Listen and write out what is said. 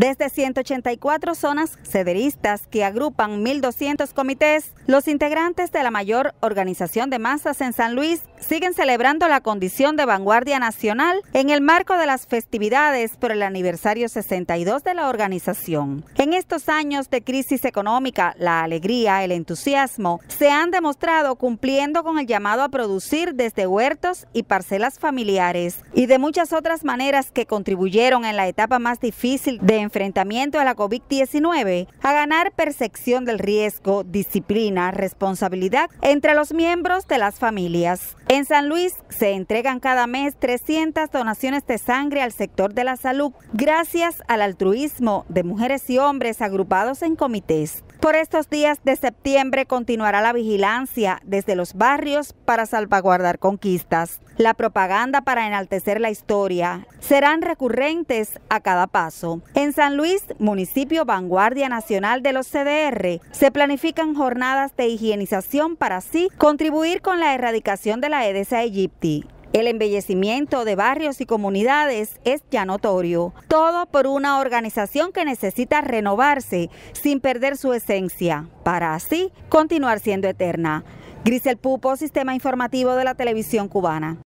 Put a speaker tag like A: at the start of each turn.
A: Desde 184 zonas cederistas que agrupan 1.200 comités, los integrantes de la mayor organización de masas en San Luis siguen celebrando la condición de vanguardia nacional en el marco de las festividades por el aniversario 62 de la organización. En estos años de crisis económica, la alegría, el entusiasmo se han demostrado cumpliendo con el llamado a producir desde huertos y parcelas familiares y de muchas otras maneras que contribuyeron en la etapa más difícil de enfrentamiento a la COVID-19 a ganar percepción del riesgo, disciplina, responsabilidad entre los miembros de las familias. En San Luis se entregan cada mes 300 donaciones de sangre al sector de la salud gracias al altruismo de mujeres y hombres agrupados en comités. Por estos días de septiembre continuará la vigilancia desde los barrios para salvaguardar conquistas. La propaganda para enaltecer la historia serán recurrentes a cada paso. En San Luis, municipio vanguardia nacional de los CDR, se planifican jornadas de higienización para así contribuir con la erradicación de la Edes Egipti. El embellecimiento de barrios y comunidades es ya notorio, todo por una organización que necesita renovarse sin perder su esencia, para así continuar siendo eterna. Grisel Pupo, Sistema Informativo de la Televisión Cubana.